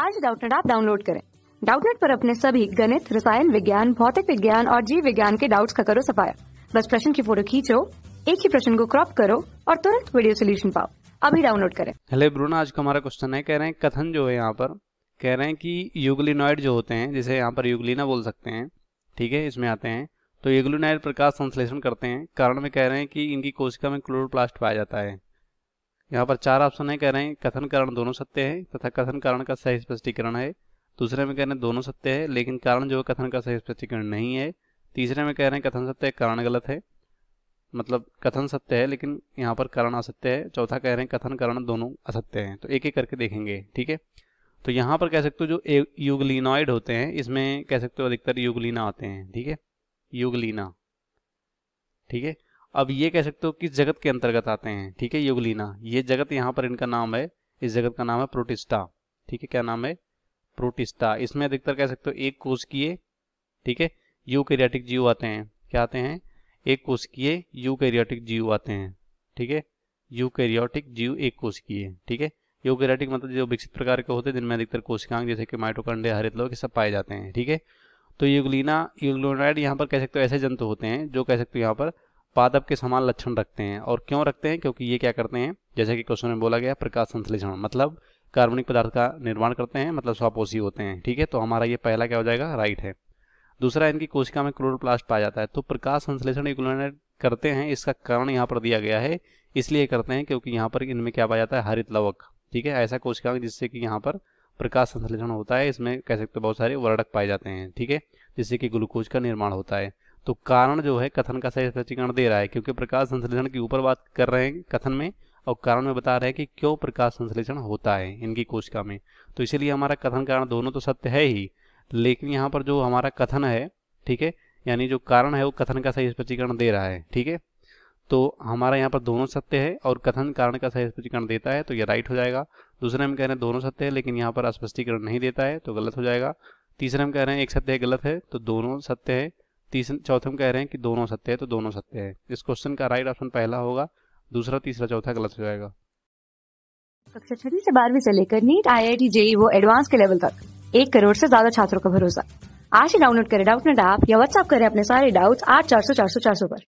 आज डाउटनेट आप डाउनलोड करें डाउटनेट पर अपने सभी गणित रसायन विज्ञान भौतिक विज्ञान और जीव विज्ञान के डाउट्स का करो सफाया बस प्रश्न की फोटो खींचो एक ही प्रश्न को क्रॉप करो और तुरंत वीडियो सोल्यूशन पाओ अभी डाउनलोड करें हेलो ब्रूना आज का हमारा क्वेश्चन है कह रहे हैं कथन जो है यहाँ पर कह रहे हैं कि यूगलिनॉइड जो होते हैं जिसे यहाँ पर यूगलिना बोल सकते हैं ठीक है इसमें आते हैं तो यूगलिनॉइड प्रकाश संश्लेषण करते हैं कारण में कह रहे हैं कि इनकी कोशिका में क्लोरोप्लास्ट पाया जाता है यहाँ पर चार ऑप्शन है कह रहे हैं कथन कारण दोनों सत्य है तथा कथन कारण का सही स्पष्टीकरण है दूसरे में कह रहे हैं दोनों सत्य है लेकिन कारण जो कथन का सही स्पष्टीकरण नहीं है तीसरे में कह रहे हैं कथन सत्य कारण गलत है मतलब कथन सत्य है लेकिन यहाँ पर कारण असत्य है चौथा कह रहे हैं कथन कारण दोनों असत्य हैं तो एक एक करके देखेंगे ठीक है तो यहाँ पर कह सकते हो जो युगलिनॉइड होते हैं इसमें कह सकते हो अधिकतर युगलिना आते हैं ठीक है युगलिना ठीक है अब ये कह सकते हो किस जगत के अंतर्गत आते हैं ठीक है युगलीना ये जगत यहाँ पर इनका नाम है इस जगत का नाम है प्रोटिस्टा ठीक है क्या नाम है प्रोटिस्टा इसमें अधिकतर कह सकते हो एक कोश किए ठीक है यूकेरियाटिक जीव आते हैं क्या आते हैं एक कोश किए यूकेरियाटिक जीव आते हैं ठीक है यूकेरियोटिक जीव एक कोश किए ठीक है यूकेरियाटिक मतलब जो विकसित प्रकार के होते हैं जिनमें अधिकतर कोशिकांग जैसे कि माइटोकंडे हरित लोग सब पाए जाते हैं ठीक है तो युगलीना युगलोनाइड यहाँ पर कह सकते हो ऐसे जंतु होते हैं जो कह सकते हो यहाँ पर पादप के समान लक्षण रखते हैं और क्यों रखते हैं क्योंकि ये क्या करते हैं जैसे कि क्वेश्चन में बोला गया प्रकाश संश्लेषण मतलब कार्बनिक पदार्थ का निर्माण करते हैं मतलब स्वापोषी होते हैं ठीक है तो हमारा ये पहला क्या हो जाएगा राइट है दूसरा इनकी कोशिका में क्लोरोप्लास्ट पाया जाता है तो प्रकाश संश्लेषण करते हैं इसका कारण यहाँ पर दिया गया है इसलिए करते हैं क्योंकि यहाँ पर इनमें क्या पाया जाता है हरित लवक ठीक है ऐसा कोशिका जिससे कि यहाँ पर प्रकाश संश्लेषण होता है इसमें कह सकते बहुत सारे वर्णक पाए जाते हैं ठीक है जिससे कि ग्लूकोज का निर्माण होता है तो कारण जो है कथन का सही स्पष्टीकरण दे रहा है क्योंकि प्रकाश संश्लेषण के ऊपर बात कर रहे हैं कथन में और कारण में बता रहे हैं कि क्यों प्रकाश संश्लेषण होता है इनकी कोशिका में तो इसीलिए हमारा कथन कारण दोनों तो सत्य है ही लेकिन यहाँ पर जो हमारा कथन है ठीक है यानी जो कारण है वो कथन का सही स्पष्टीकरण दे रहा है ठीक है तो हमारा यहाँ पर दोनों सत्य है और कथन कारण का सही स्पष्टीकरण देता है तो ये राइट हो जाएगा दूसरे हम कह रहे हैं दोनों सत्य है लेकिन यहाँ पर स्पष्टीकरण नहीं देता है तो गलत हो जाएगा तीसरे हम कह रहे हैं एक सत्य है गलत है तो दोनों सत्य है तीसरे चौथे में कह रहे हैं कि दोनों सत्य है तो दोनों सत्य है इस क्वेश्चन का राइट ऑप्शन पहला होगा दूसरा तीसरा चौथा गलत हो जाएगा कक्षा छठी से बारहवीं से लेकर NEET I I T JEE वो एडवांस के लेवल तक एक करोड़ से ज्यादा छात्रों का भरोसा आज ही डाउनलोड करें डाउट नेट ऐप या व्हाट्सअप करें अपने सारे डाउट्स आठ चार सौ चार सौ चार सौ पर